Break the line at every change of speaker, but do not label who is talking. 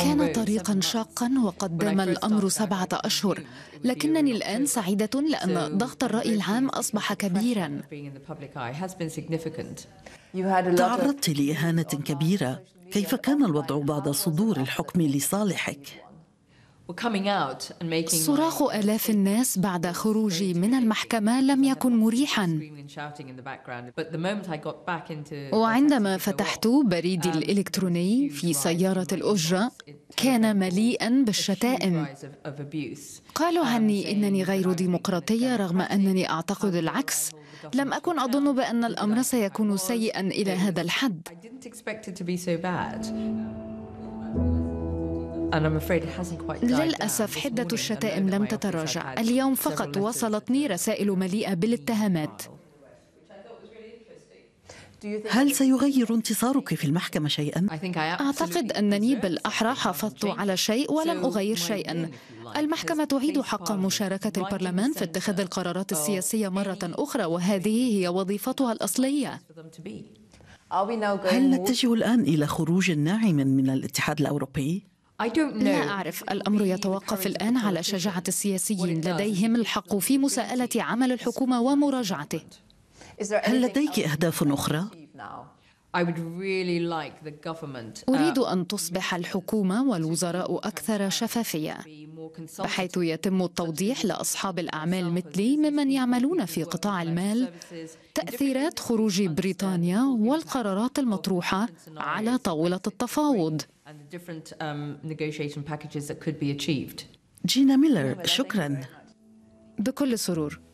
كان طريقا شاقا وقد دام الأمر سبعة أشهر لكنني الآن سعيدة لأن ضغط الرأي العام أصبح كبيرا تعرضت
لإهانة كبيرة
كيف كان الوضع بعد صدور الحكم لصالحك؟ صراخ آلاف الناس بعد خروجي من المحكمة لم يكن مريحا
وعندما
فتحت um, بريدي الإلكتروني في سيارة الأجرة كان مليئا بالشتائم
um,
قالوا عني إنني غير ديمقراطية رغم أنني أعتقد العكس لم أكن أظن بأن الأمر سيكون سيئا إلى هذا الحد للأسف حدة الشتائم لم تتراجع اليوم فقط وصلتني رسائل مليئة بالاتهامات هل سيغير انتصارك في المحكمة شيئا؟ أعتقد أنني بالأحرى حافظت على شيء ولم أغير شيئا المحكمة تعيد حق مشاركة البرلمان في اتخاذ القرارات السياسية مرة أخرى وهذه هي وظيفتها الأصلية هل نتجه الآن إلى خروج ناعم من الاتحاد الأوروبي؟ لا أعرف الأمر يتوقف الآن على شجاعة السياسيين لديهم الحق في مساءلة عمل الحكومة ومراجعته هل لديك أهداف أخرى؟
Uh, أريد أن
تصبح الحكومة والوزراء أكثر شفافية بحيث يتم التوضيح لأصحاب الأعمال مثلي ممن يعملون في قطاع المال تأثيرات خروج بريطانيا uh, والقرارات المطروحة على uh, طاولة التفاوض
um,
جينا ميلر شكرا
بكل سرور